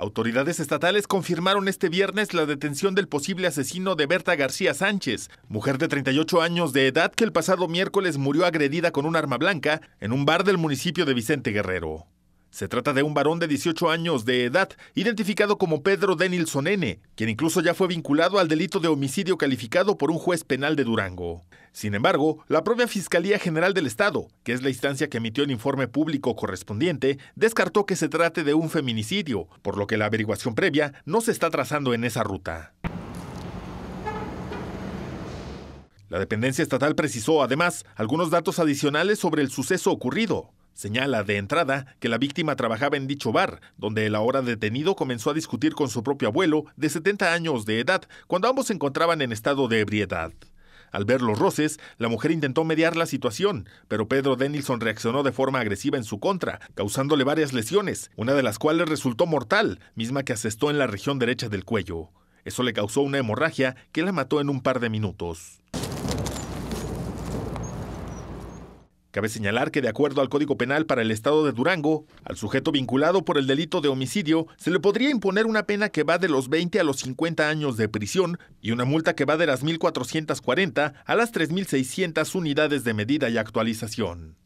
Autoridades estatales confirmaron este viernes la detención del posible asesino de Berta García Sánchez, mujer de 38 años de edad que el pasado miércoles murió agredida con un arma blanca en un bar del municipio de Vicente Guerrero. Se trata de un varón de 18 años de edad, identificado como Pedro Denilson N., quien incluso ya fue vinculado al delito de homicidio calificado por un juez penal de Durango. Sin embargo, la propia Fiscalía General del Estado, que es la instancia que emitió el informe público correspondiente, descartó que se trate de un feminicidio, por lo que la averiguación previa no se está trazando en esa ruta. La dependencia estatal precisó, además, algunos datos adicionales sobre el suceso ocurrido. Señala de entrada que la víctima trabajaba en dicho bar, donde el ahora detenido comenzó a discutir con su propio abuelo, de 70 años de edad, cuando ambos se encontraban en estado de ebriedad. Al ver los roces, la mujer intentó mediar la situación, pero Pedro Denilson reaccionó de forma agresiva en su contra, causándole varias lesiones, una de las cuales resultó mortal, misma que asestó en la región derecha del cuello. Eso le causó una hemorragia que la mató en un par de minutos. Cabe señalar que de acuerdo al Código Penal para el Estado de Durango, al sujeto vinculado por el delito de homicidio se le podría imponer una pena que va de los 20 a los 50 años de prisión y una multa que va de las 1.440 a las 3.600 unidades de medida y actualización.